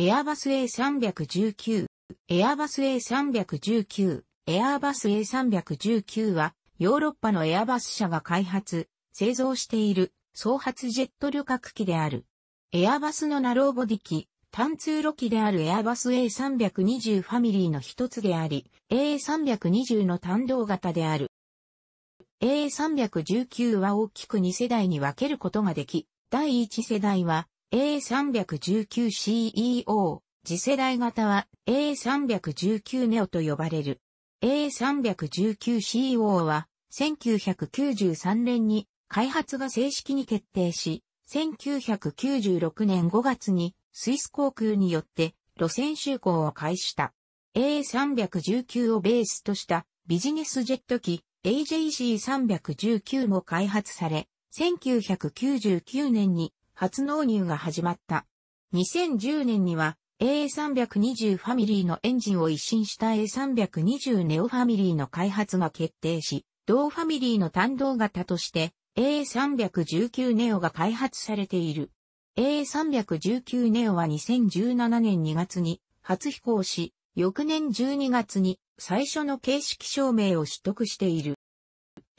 エアバス A319、エアバス A319、エアバス A319 は、ヨーロッパのエアバス社が開発、製造している、創発ジェット旅客機である。エアバスのナローボディ機、単通路機であるエアバス A320 ファミリーの一つであり、A320 の単動型である。A319 は大きく2世代に分けることができ、第1世代は A319CEO、次世代型は A319 ネオと呼ばれる。A319CO e は1993年に開発が正式に決定し、1996年5月にスイス航空によって路線就航を開始した。A319 をベースとしたビジネスジェット機 AJC319 も開発され、1999年に初納入が始まった。2010年には A320 ファミリーのエンジンを一新した A320 ネオファミリーの開発が決定し、同ファミリーの単動型として A319 ネオが開発されている。A319 ネオは2017年2月に初飛行し、翌年12月に最初の形式証明を取得している。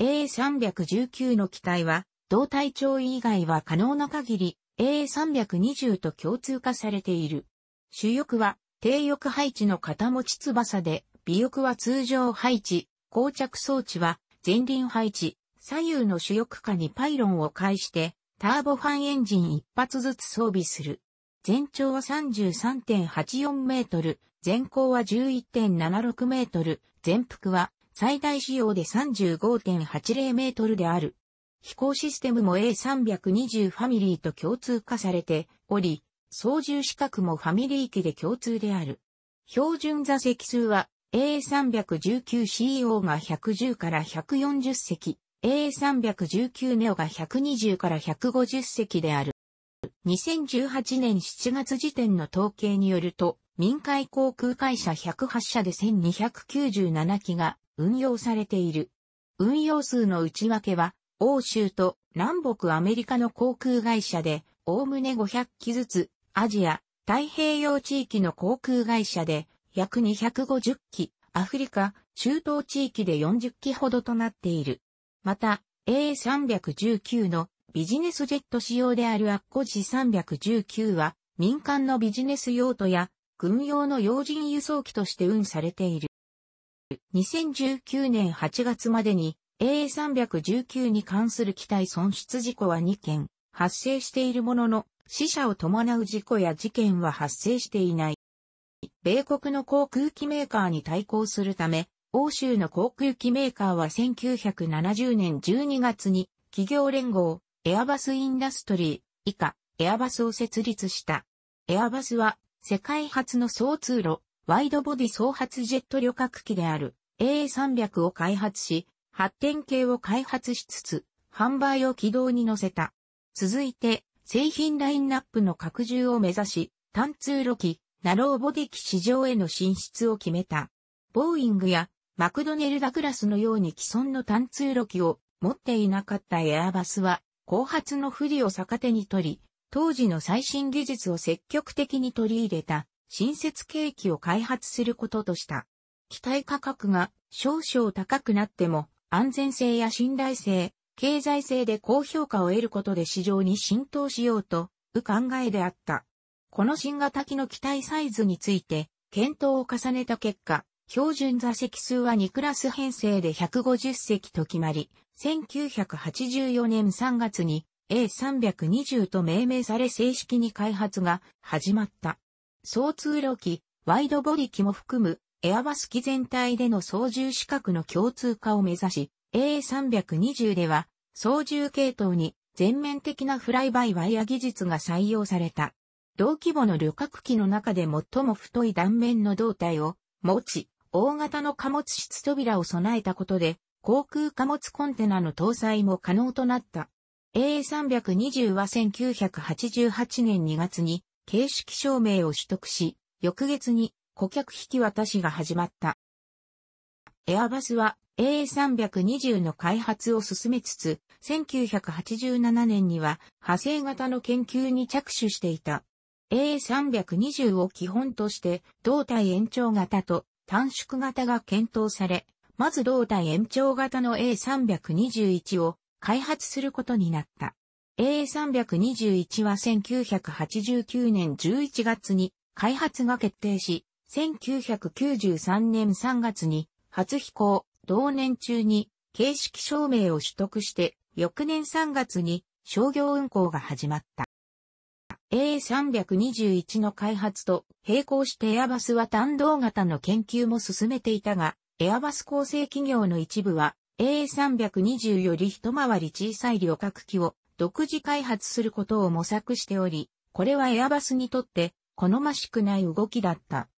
A319 の機体は胴体長位以外は可能な限り AA320 と共通化されている。主翼は低翼配置の片持ち翼で、尾翼は通常配置、膠着装置は前輪配置、左右の主翼下にパイロンを介して、ターボファンエンジン一発ずつ装備する。全長は33.84メートル、全高は11.76メートル、全幅は最大仕様で35.80メートルである。飛行システムも A320 ファミリーと共通化されており、操縦資格もファミリー機で共通である。標準座席数は A319CEO が110から140席、A319NEO が120から150席である。2018年7月時点の統計によると、民間航空会社108社で1297機が運用されている。運用数の内訳は、欧州と南北アメリカの航空会社で、おおむね500機ずつ、アジア、太平洋地域の航空会社で、約250機、アフリカ、中東地域で40機ほどとなっている。また、A319 のビジネスジェット仕様であるアッコジ319は、民間のビジネス用途や、軍用の要人輸送機として運されている。2019年8月までに AA319 に関する機体損失事故は2件発生しているものの、死者を伴う事故や事件は発生していない。米国の航空機メーカーに対抗するため、欧州の航空機メーカーは1970年12月に企業連合、エアバスインダストリー、以下、エアバスを設立した。エアバスは、世界初の総通路、ワイドボディ総発ジェット旅客機である AA300 を開発し、発展系を開発しつつ、販売を軌道に乗せた。続いて、製品ラインナップの拡充を目指し、単通路機、ナローボディ機市場への進出を決めた。ボーイングやマクドネルダクラスのように既存の単通路機を持っていなかったエアバスは、後発の不利を逆手に取り、当時の最新技術を積極的に取り入れた、新設計機を開発することとした。機体価格が少々高くなっても、安全性や信頼性、経済性で高評価を得ることで市場に浸透しようと、う考えであった。この新型機の機体サイズについて、検討を重ねた結果、標準座席数は2クラス編成で150席と決まり、1984年3月に A320 と命名され正式に開発が始まった。総通路機、ワイドボディ機も含むエアバス機全体での操縦資格の共通化を目指し、A320 では、操縦系統に全面的なフライバイワイヤ技術が採用された。同規模の旅客機の中で最も太い断面の胴体を持ち、大型の貨物室扉を備えたことで、航空貨物コンテナの搭載も可能となった。A320 は1988年2月に、形式証明を取得し、翌月に顧客引き渡しが始まった。エアバスは A320 の開発を進めつつ、1987年には派生型の研究に着手していた。A320 を基本として胴体延長型と短縮型が検討され、まず胴体延長型の A321 を開発することになった。A321 は1989年11月に開発が決定し、1993年3月に初飛行、同年中に形式証明を取得して、翌年3月に商業運行が始まった。A321 の開発と並行してエアバスは単動型の研究も進めていたが、エアバス構成企業の一部は A320 より一回り小さい旅客機を独自開発することを模索しており、これはエアバスにとって好ましくない動きだった。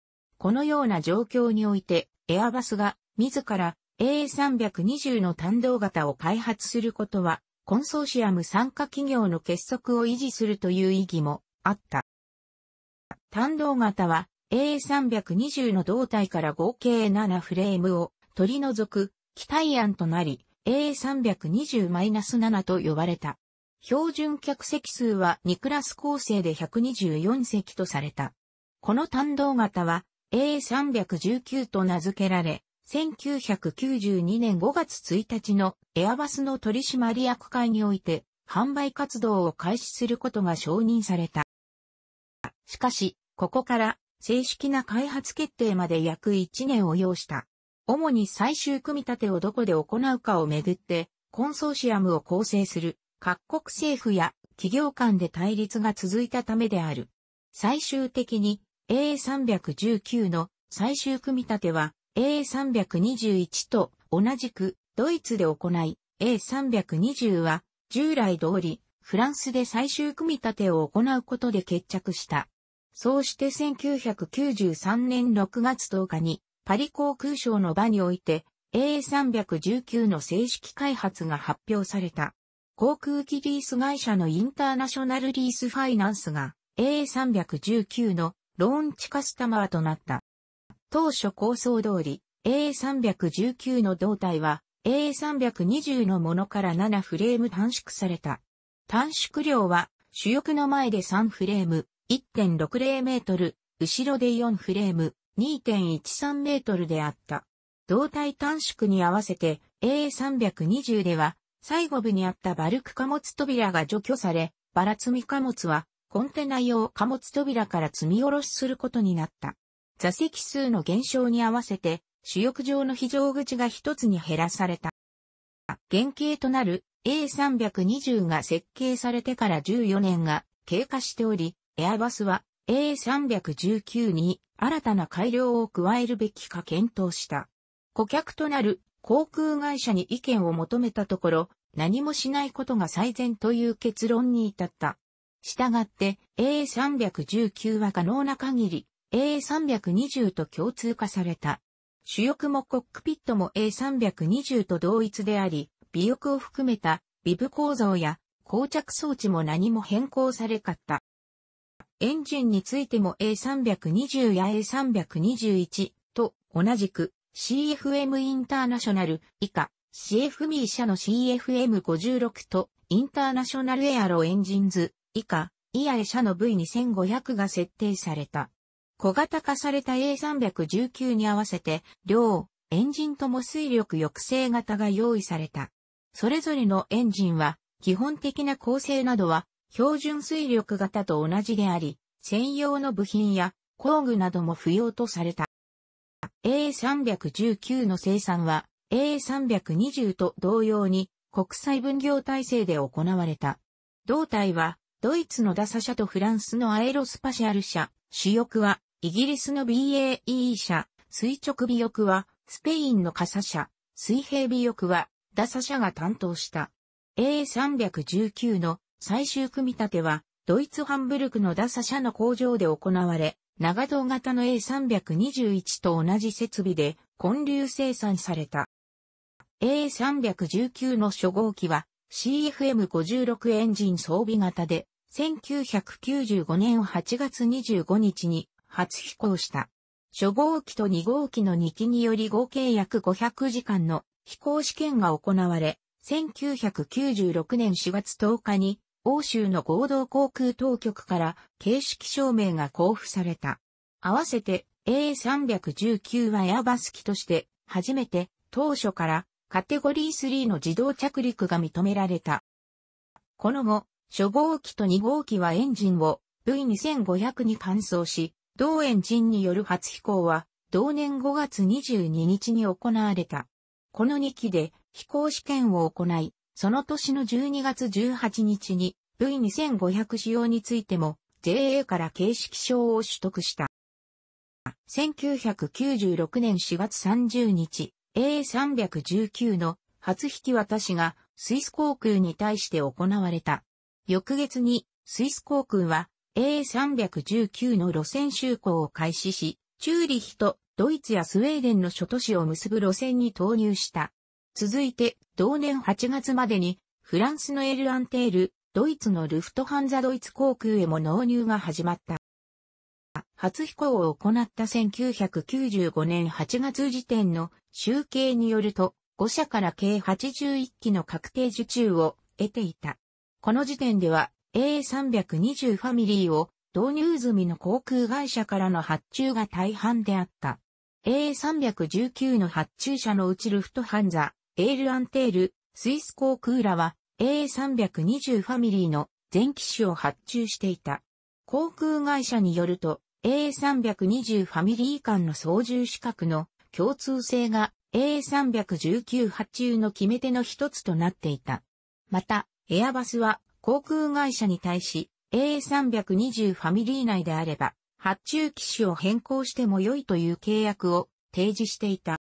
このような状況において、エアバスが自ら A320 の単動型を開発することは、コンソーシアム参加企業の結束を維持するという意義もあった。単動型は A320 の胴体から合計7フレームを取り除く機体案となり A320-7 と呼ばれた。標準客席数は2クラス構成で124席とされた。この単動型は A319 と名付けられ、1992年5月1日のエアバスの取締役会において販売活動を開始することが承認された。しかし、ここから正式な開発決定まで約1年を要した。主に最終組み立てをどこで行うかをめぐって、コンソーシアムを構成する各国政府や企業間で対立が続いたためである。最終的に a 3 1 9の最終組み立ては AA321 と同じくドイツで行い、A320 は従来通りフランスで最終組み立てを行うことで決着した。そうして1993年6月10日にパリ航空省の場において A319 の正式開発が発表された。航空機リース会社のインターナショナルリースファイナンスが A319 のローンチカスタマーとなった。当初構想通り、A319 の胴体は A320 のものから7フレーム短縮された。短縮量は主翼の前で3フレーム、1.60メートル、後ろで4フレーム、2.13メートルであった。胴体短縮に合わせて A320 では最後部にあったバルク貨物扉が除去され、バラ積み貨物はコンテナ用貨物扉から積み下ろしすることになった。座席数の減少に合わせて、主翼上の非常口が一つに減らされた。原型となる A320 が設計されてから14年が経過しており、エアバスは A319 に新たな改良を加えるべきか検討した。顧客となる航空会社に意見を求めたところ、何もしないことが最善という結論に至った。したがって a 3 1 9は可能な限り a 3 2 0と共通化された。主翼もコックピットも A320 と同一であり、尾翼を含めたビブ構造や膠着装置も何も変更されかった。エンジンについても A320 や A321 と同じく CFM インターナショナル以下 CFM 社の CFM56 とインターナショナルエアロエンジンズ以下、イアエ社の V2500 が設定された。小型化された A319 に合わせて、両、エンジンとも水力抑制型が用意された。それぞれのエンジンは、基本的な構成などは、標準水力型と同じであり、専用の部品や工具なども不要とされた。A319 の生産は A320 と同様に国際分業体制で行われた。胴体はドイツのダサ社とフランスのアエロスパシャル社、主翼は、イギリスの BAE 社、垂直尾翼は、スペインの傘社、水平尾翼は、ダサ社が担当した。A319 の最終組み立ては、ドイツハンブルクのダサ社の工場で行われ、長胴型の A321 と同じ設備で混流生産された。A319 の初号機は CFM56 エンジン装備型で、1995年8月25日に初飛行した。初号機と2号機の2機により合計約500時間の飛行試験が行われ、1996年4月10日に欧州の合同航空当局から形式証明が交付された。合わせて A319 はエアバス機として初めて当初からカテゴリー3の自動着陸が認められた。この後、初号機と2号機はエンジンを V2500 に換装し、同エンジンによる初飛行は同年5月22日に行われた。この2機で飛行試験を行い、その年の12月18日に V2500 使用についても JA から形式証を取得した。1996年4月30日、A319 の初引き渡しがスイス航空に対して行われた。翌月にスイス航空は A319 の路線就航を開始し、チューリヒとドイツやスウェーデンの諸都市を結ぶ路線に投入した。続いて同年8月までにフランスのエルアンテール、ドイツのルフトハンザドイツ航空へも納入が始まった。初飛行を行った1995年8月時点の集計によると、5社から計81機の確定受注を得ていた。この時点では A320 ファミリーを導入済みの航空会社からの発注が大半であった。A319 の発注者のうちルフトハンザ、エールアンテール、スイス航空らは A320 ファミリーの全機種を発注していた。航空会社によると、a 3 2 0ファミリー間の操縦資格の共通性が a 3 1 9発注の決め手の一つとなっていた。また、エアバスは航空会社に対し AA320 ファミリー内であれば発注機種を変更しても良いという契約を提示していた。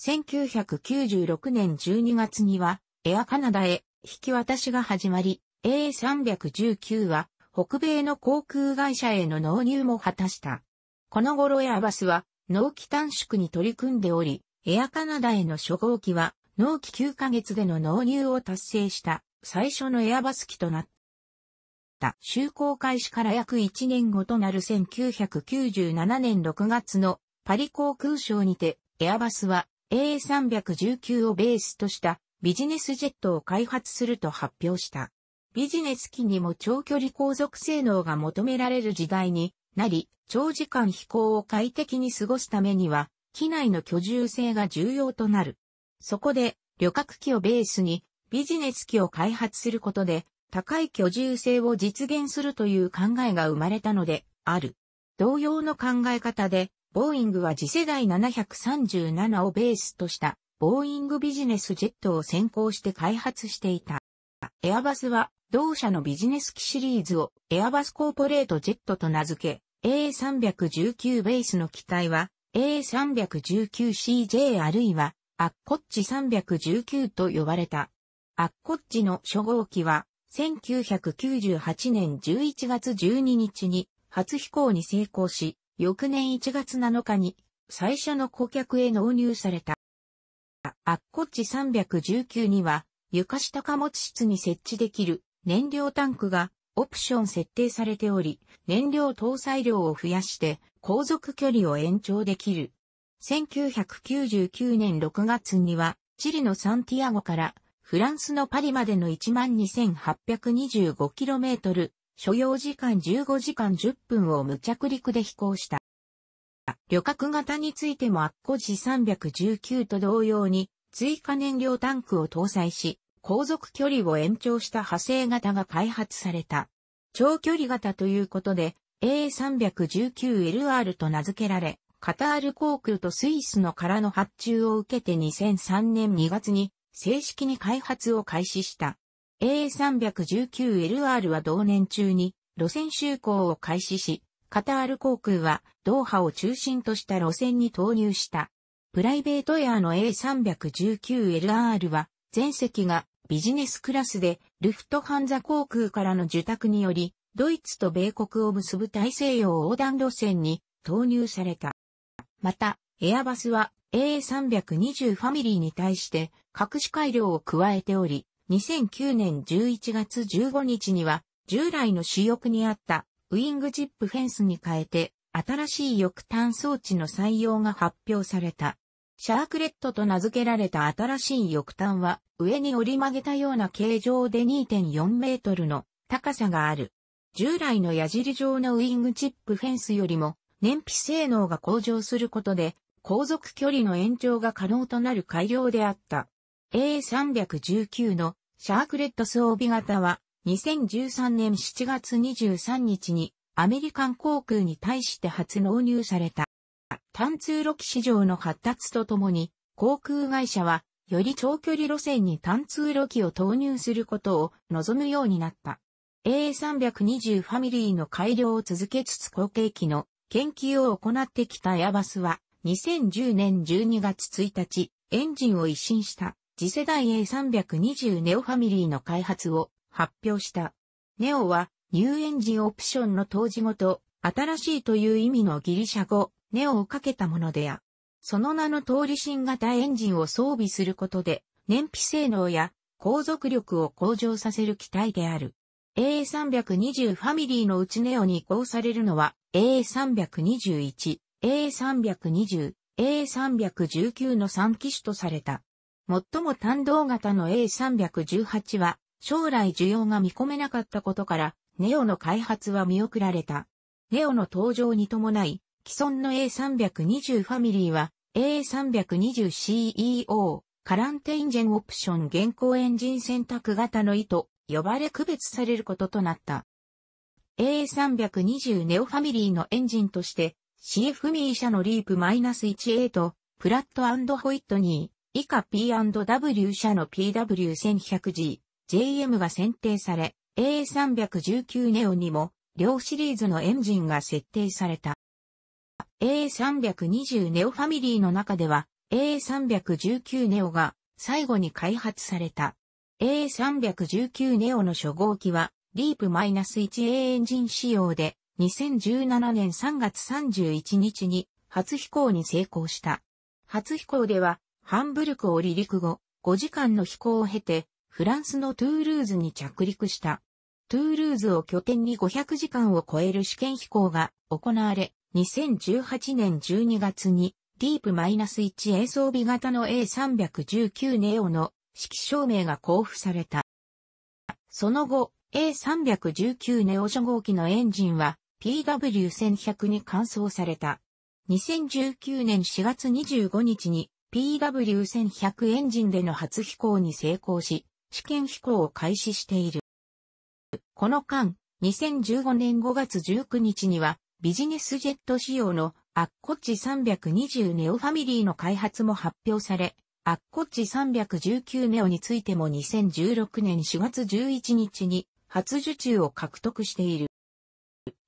1996年12月にはエアカナダへ引き渡しが始まり、A319 は北米の航空会社への納入も果たした。この頃エアバスは、納期短縮に取り組んでおり、エアカナダへの初号機は、納期9ヶ月での納入を達成した、最初のエアバス機となった。就航開始から約1年後となる1997年6月のパリ航空省にて、エアバスは A319 をベースとしたビジネスジェットを開発すると発表した。ビジネス機にも長距離航続性能が求められる時代になり、長時間飛行を快適に過ごすためには、機内の居住性が重要となる。そこで、旅客機をベースにビジネス機を開発することで、高い居住性を実現するという考えが生まれたので、ある。同様の考え方で、ボーイングは次世代737をベースとした、ボーイングビジネスジェットを先行して開発していた。エアバスは、同社のビジネス機シリーズをエアバスコーポレートジェットと名付け、A319 ベースの機体は A319CJ あるいはアッコッチ319と呼ばれた。アッコッチの初号機は1998年11月12日に初飛行に成功し、翌年1月7日に最初の顧客へ納入された。アッコッチ319には床下貨物室に設置できる燃料タンクがオプション設定されており、燃料搭載量を増やして航続距離を延長できる。1999年6月には、チリのサンティアゴからフランスのパリまでの 12,825km、所要時間15時間10分を無着陸で飛行した。旅客型についてもアッコ時319と同様に追加燃料タンクを搭載し、航続距離を延長した派生型が開発された。長距離型ということで A319LR と名付けられ、カタール航空とスイスの空の発注を受けて2003年2月に正式に開発を開始した。A319LR は同年中に路線就航を開始し、カタール航空はドーハを中心とした路線に投入した。プライベートエアの A319LR は全席がビジネスクラスでルフトハンザ航空からの受託により、ドイツと米国を結ぶ大西洋横断路線に投入された。また、エアバスは A320 ファミリーに対して隠し改良を加えており、2009年11月15日には従来の主翼にあったウィングジップフェンスに変えて新しい翼端装置の採用が発表された。シャークレットと名付けられた新しい翼端は、上に折り曲げたような形状で2.4メートルの高さがある。従来の矢尻状のウィングチップフェンスよりも、燃費性能が向上することで、航続距離の延長が可能となる改良であった。A319 のシャークレット装備型は2013年7月23日にアメリカン航空に対して初納入された。単通路機市場の発達とともに、航空会社は、より長距離路線に単通路機を投入することを望むようになった。A320 ファミリーの改良を続けつつ後継機の研究を行ってきたエアバスは、2010年12月1日、エンジンを一新した次世代 A320 ネオファミリーの開発を発表した。ネオはニューエンジンオプションの当時ごと新しいという意味のギリシャ語ネオをかけたものであ。その名の通り新型エンジンを装備することで、燃費性能や航続力を向上させる機体である。a 3 2 0ファミリーのうちネオに移行されるのは a 3 2 1 AA320、A319 の3機種とされた。最も単動型の A318 は将来需要が見込めなかったことから、ネオの開発は見送られた。ネオの登場に伴い、既存の A320 ファミリーは A320CEO、カランテインジェンオプション現行エンジン選択型の意図、呼ばれ区別されることとなった。A320 ネオファミリーのエンジンとして、CF ミー社のリープ -1A と、プラットホイットニー、以下 P&W 社の PW1100G、JM が選定され、A319 ネオにも、両シリーズのエンジンが設定された。a 3 2 0ネオファミリーの中では a 3 1 9ネオが最後に開発された。AA319 ネオの初号機はリープ -1A エンジン仕様で2017年3月31日に初飛行に成功した。初飛行ではハンブルクを離陸後5時間の飛行を経てフランスのトゥールーズに着陸した。トゥールーズを拠点に500時間を超える試験飛行が行われ、2018年12月に、ディープ -1A 装備型の A319 ネオの指揮証明が交付された。その後、A319 ネオ初号機のエンジンは PW1100 に換装された。2019年4月25日に PW1100 エンジンでの初飛行に成功し、試験飛行を開始している。この間、2015年5月19日にはビジネスジェット仕様のアッコッチ320ネオファミリーの開発も発表され、アッコッチ319ネオについても2016年4月11日に初受注を獲得している。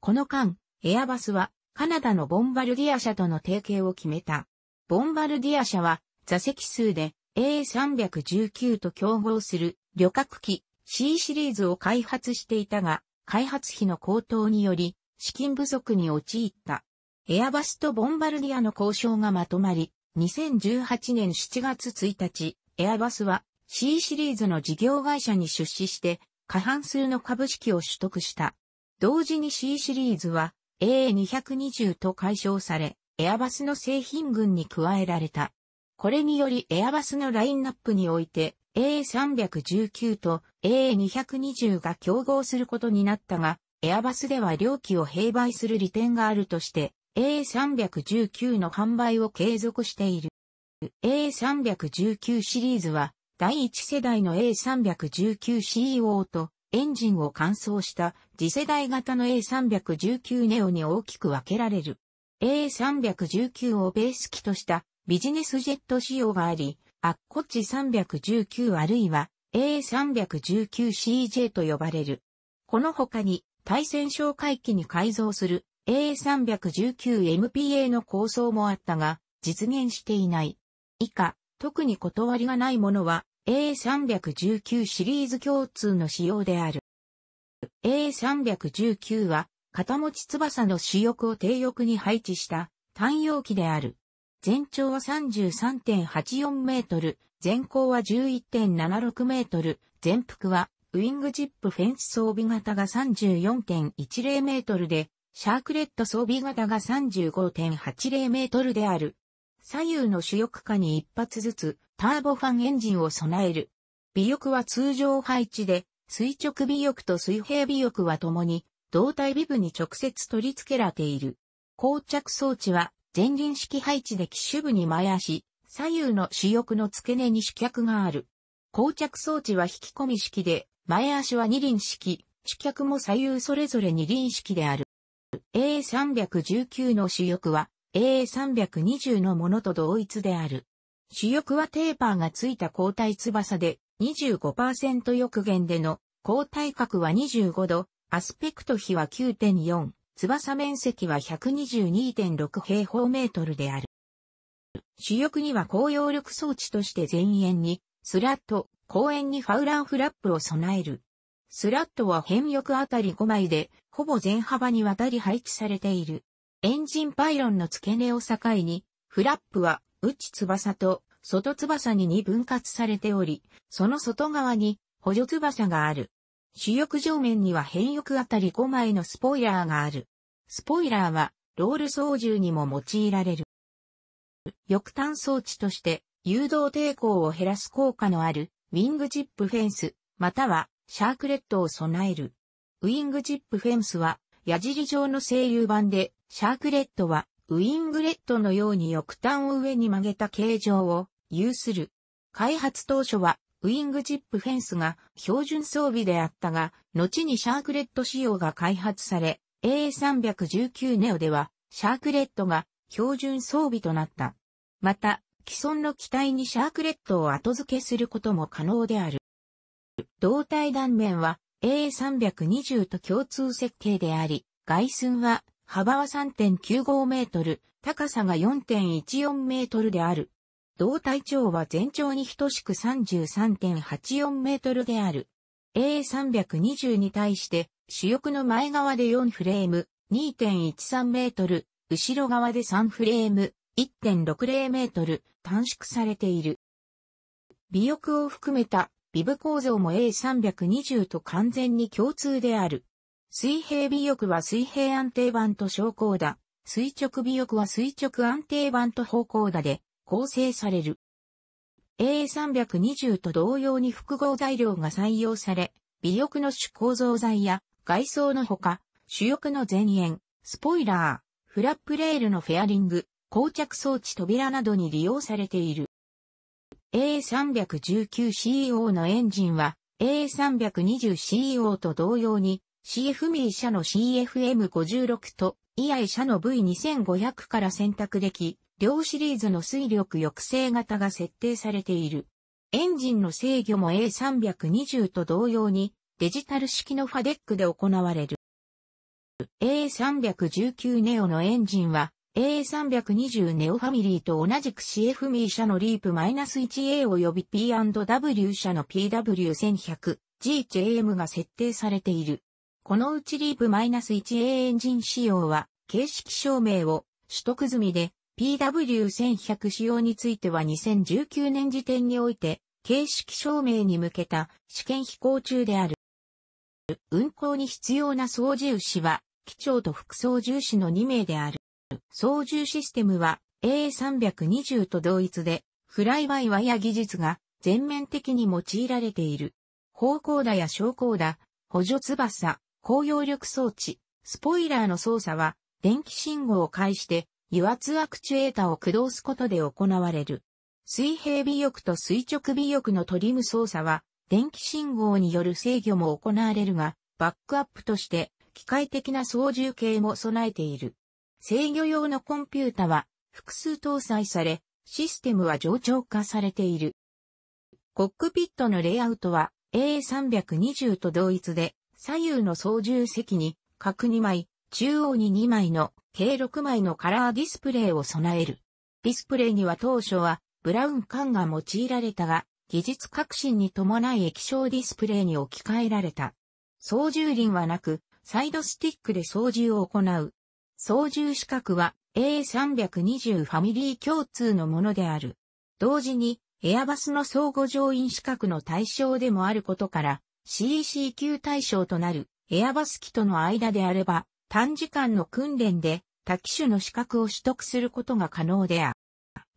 この間、エアバスはカナダのボンバルディア社との提携を決めた。ボンバルディア社は座席数で A319 と競合する旅客機 C シリーズを開発していたが、開発費の高騰により資金不足に陥った。エアバスとボンバルディアの交渉がまとまり、2018年7月1日、エアバスは C シリーズの事業会社に出資して、過半数の株式を取得した。同時に C シリーズは AA220 と解消され、エアバスの製品群に加えられた。これによりエアバスのラインナップにおいて AA319 と AA220 が競合することになったが、エアバスでは両機を併売する利点があるとして、A319 の販売を継続している。A319 シリーズは、第1世代の A319CEO とエンジンを換装した次世代型の A319 e o に大きく分けられる。A319 をベース機としたビジネスジェット仕様があり、アッコッチ319あるいは A319CJ と呼ばれる。この他に対戦哨戒機に改造する a 3 1 9 m p a の構想もあったが、実現していない。以下、特に断りがないものは a 3 1 9シリーズ共通の仕様である。AA319 は、片持ち翼の主翼を低翼に配置した単容機である。全長は33.84メートル、全高は11.76メートル、全幅はウィングジップフェンス装備型が34.10メートルで、シャークレット装備型が35.80メートルである。左右の主翼下に一発ずつターボファンエンジンを備える。尾翼は通常配置で、垂直尾翼と水平尾翼は共に、胴体尾部に直接取り付けられている。膠着装置は前輪式配置で機種部に前足、左右の主翼の付け根に主脚がある。膠着装置は引き込み式で、前足は二輪式、主脚も左右それぞれ二輪式である。A319 の主翼は A320 のものと同一である。主翼はテーパーがついた交代翼で25%翼減での交代角は25度、アスペクト比は9.4、翼面積は122.6平方メートルである。主翼には高揚力装置として前縁にスラット、公園にファウランフラップを備える。スラットは変翼あたり5枚で、ほぼ全幅にわたり配置されている。エンジンパイロンの付け根を境に、フラップは内翼と外翼に2分割されており、その外側に補助翼がある。主翼上面には変翼あたり5枚のスポイラーがある。スポイラーはロール操縦にも用いられる。翼端装置として誘導抵抗を減らす効果のあるウィングチップフェンス、またはシャークレットを備える。ウィングチップフェンスは矢尻状の声優版で、シャークレットはウィングレットのように翼端を上に曲げた形状を有する。開発当初はウィングチップフェンスが標準装備であったが、後にシャークレット仕様が開発され、AA319 ネオではシャークレットが標準装備となった。また、既存の機体にシャークレットを後付けすることも可能である。胴体断面は A320 と共通設計であり、外寸は幅は3.95メートル、高さが4.14メートルである。胴体長は全長に等しく33.84メートルである。A320 に対して主翼の前側で4フレーム、2.13メートル、後ろ側で3フレーム、1.60メートル短縮されている。尾翼を含めた尾部構造も A320 と完全に共通である。水平尾翼は水平安定板と昇降だ。垂直尾翼は垂直安定板と方向だで構成される。A320 と同様に複合材料が採用され、尾翼の主構造材や外装のほか、主翼の前縁、スポイラー、フラップレールのフェアリング、膠着装置扉などに利用されている。A319CO のエンジンは A320CO と同様に CFME 社の CFM56 と EI 社の V2500 から選択でき、両シリーズの水力抑制型が設定されている。エンジンの制御も A320 と同様にデジタル式のファデックで行われる。A319 ネオのエンジンは a 3 2 0ネオファミリーと同じく CFME 社のリープ -1A 及び P&W 社の PW1100GHM が設定されている。このうちリープ -1A エンジン仕様は形式証明を取得済みで PW1100 仕様については2019年時点において形式証明に向けた試験飛行中である。運行に必要な操縦士は機長と副操縦士の2名である。操縦システムは A320 と同一で、フライバイワイヤ技術が全面的に用いられている。方向打や昇降打、補助翼、高揚力装置、スポイラーの操作は、電気信号を介して、油圧アクチュエータを駆動すことで行われる。水平尾翼と垂直尾翼のトリム操作は、電気信号による制御も行われるが、バックアップとして、機械的な操縦系も備えている。制御用のコンピュータは複数搭載され、システムは冗長化されている。コックピットのレイアウトは A320 と同一で、左右の操縦席に角2枚、中央に2枚の計6枚のカラーディスプレイを備える。ディスプレイには当初はブラウン管が用いられたが、技術革新に伴い液晶ディスプレイに置き換えられた。操縦輪はなく、サイドスティックで操縦を行う操縦資格は A320 ファミリー共通のものである。同時に、エアバスの相互乗員資格の対象でもあることから、CEC 級対象となるエアバス機との間であれば、短時間の訓練で多機種の資格を取得することが可能である。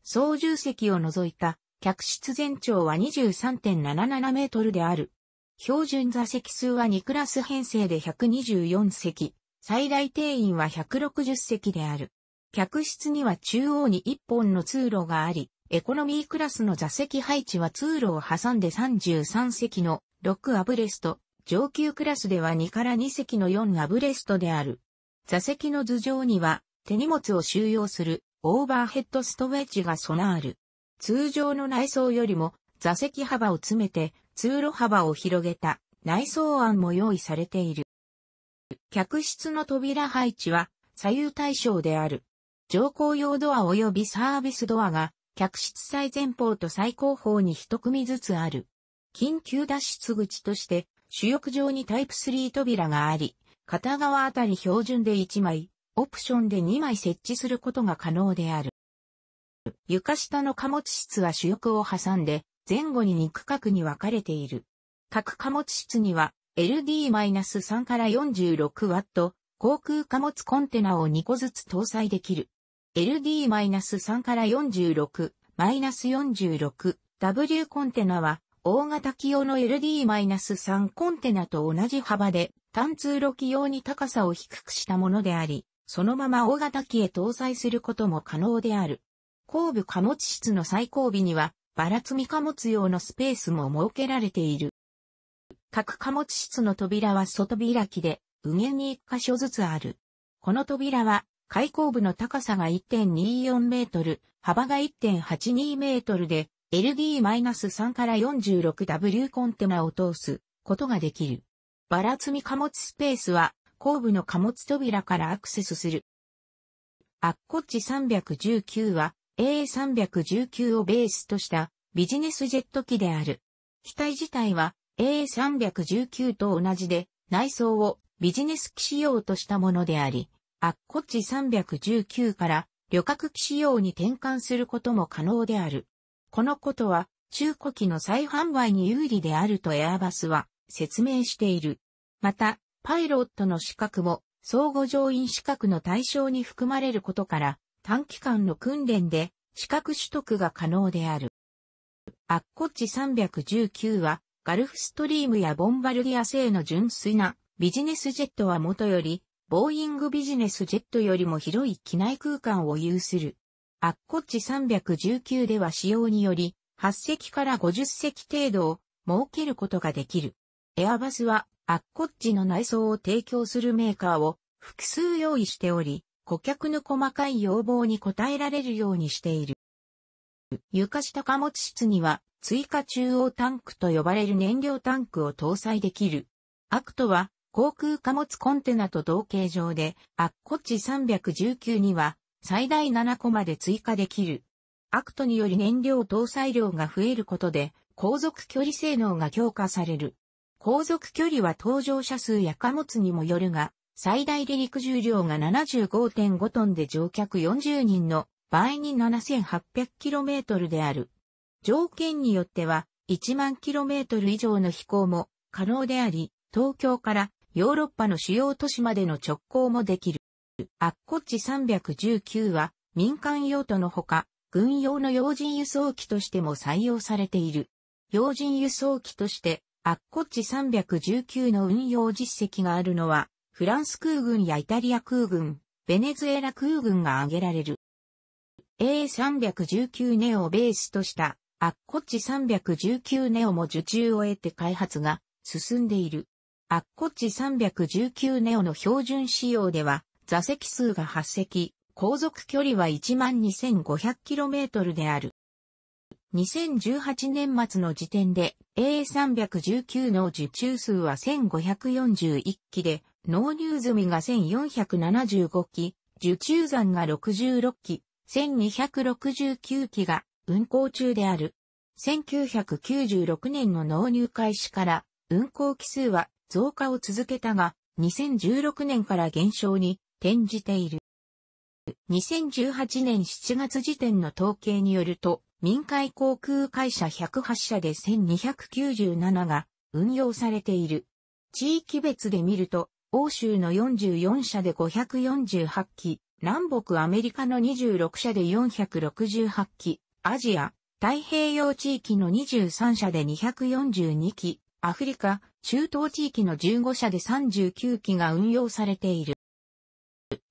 操縦席を除いた客室全長は23.77メートルである。標準座席数は2クラス編成で124席。最大定員は160席である。客室には中央に1本の通路があり、エコノミークラスの座席配置は通路を挟んで33席の6アブレスト、上級クラスでは2から2席の4アブレストである。座席の頭上には手荷物を収容するオーバーヘッドストウェッジが備わる。通常の内装よりも座席幅を詰めて通路幅を広げた内装案も用意されている。客室の扉配置は左右対称である。乗降用ドア及びサービスドアが客室最前方と最後方に一組ずつある。緊急脱出口として主翼上にタイプ3扉があり、片側あたり標準で1枚、オプションで2枚設置することが可能である。床下の貨物室は主翼を挟んで前後に2区画に分かれている。各貨物室には LD-3 から 46W 航空貨物コンテナを2個ずつ搭載できる。LD-3 から46、46、W コンテナは、大型機用の LD-3 コンテナと同じ幅で、単通路機用に高さを低くしたものであり、そのまま大型機へ搭載することも可能である。後部貨物室の最後尾には、バラ積み貨物用のスペースも設けられている。各貨物室の扉は外開きで、上に1箇所ずつある。この扉は、開口部の高さが1.24メートル、幅が1.82メートルで、LD-3 から 46W コンテナを通すことができる。バラ積み貨物スペースは、後部の貨物扉からアクセスする。アッコッチ319は A319 をベースとしたビジネスジェット機である。機体自体は A319 と同じで内装をビジネス機仕様としたものであり、アッコッチ319から旅客機仕様に転換することも可能である。このことは中古機の再販売に有利であるとエアバスは説明している。また、パイロットの資格も相互乗員資格の対象に含まれることから短期間の訓練で資格取得が可能である。アッコッチ319はガルフストリームやボンバルディア製の純粋なビジネスジェットはもとより、ボーイングビジネスジェットよりも広い機内空間を有する。アッコッチ319では使用により、8席から50席程度を設けることができる。エアバスはアッコッチの内装を提供するメーカーを複数用意しており、顧客の細かい要望に応えられるようにしている。床下貨物室には追加中央タンクと呼ばれる燃料タンクを搭載できる。アクトは航空貨物コンテナと同形状で、アッコチ319には最大7個まで追加できる。アクトにより燃料搭載量が増えることで、航続距離性能が強化される。航続距離は搭乗者数や貨物にもよるが、最大離陸重量が75.5トンで乗客40人の場合に 7800km である。条件によっては1万キロメートル以上の飛行も可能であり、東京からヨーロッパの主要都市までの直行もできる。アッコッチ319は民間用途のほか、軍用の要人輸送機としても採用されている。要人輸送機として、アッコッチ319の運用実績があるのは、フランス空軍やイタリア空軍、ベネズエラ空軍が挙げられる。A319 ネオをベースとしたアッコッチ319ネオも受注を得て開発が進んでいる。アッコッチ319ネオの標準仕様では、座席数が8席、航続距離は 12,500km である。2018年末の時点で A319 の受注数は1541機で、納入済みが1475機、受注残が66機、1269機が運行中である。1996年の納入開始から運行機数は増加を続けたが、2016年から減少に転じている。2018年7月時点の統計によると、民間航空会社108社で1297が運用されている。地域別で見ると、欧州の44社で548機、南北アメリカの26社で468機、アジア、太平洋地域の23社で242機、アフリカ、中東地域の15社で39機が運用されている。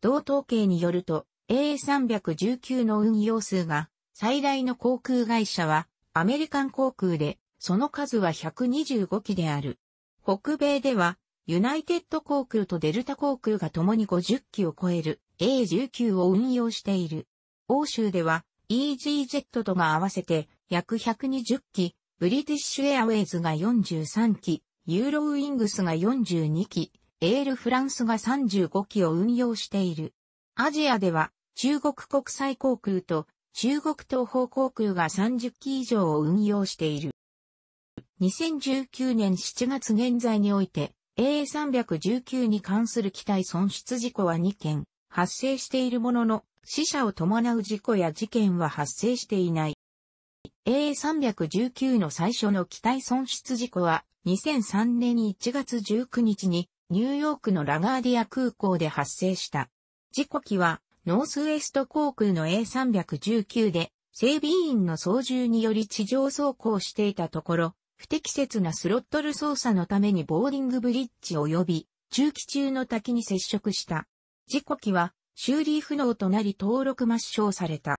同統計によると、A319 の運用数が最大の航空会社はアメリカン航空で、その数は125機である。北米では、ユナイテッド航空とデルタ航空が共に50機を超える A19 を運用している。欧州では、EasyJet とが合わせて約120機、ブリティッシュエアウェイズが43機、ユーロウィングスが42機、エールフランスが35機を運用している。アジアでは中国国際航空と中国東方航空が30機以上を運用している。2019年7月現在において AA319 に関する機体損失事故は2件発生しているものの死者を伴う事故や事件は発生していない。A319 の最初の機体損失事故は2003年1月19日にニューヨークのラガーディア空港で発生した。事故機はノースウェスト航空の A319 で整備員の操縦により地上走行していたところ、不適切なスロットル操作のためにボーディングブリッジ及び中期中の滝に接触した。事故機は修理不能となり登録抹消された。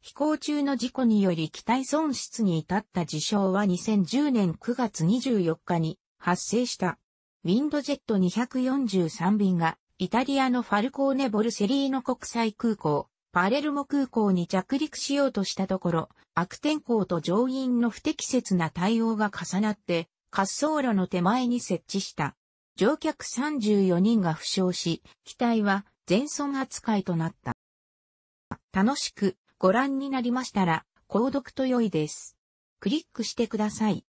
飛行中の事故により機体損失に至った事象は2010年9月24日に発生した。ウィンドジェット243便がイタリアのファルコーネ・ボルセリーノ国際空港、パレルモ空港に着陸しようとしたところ、悪天候と乗員の不適切な対応が重なって、滑走路の手前に設置した。乗客34人が負傷し、機体は全損扱いとなった。楽しくご覧になりましたら、購読と良いです。クリックしてください。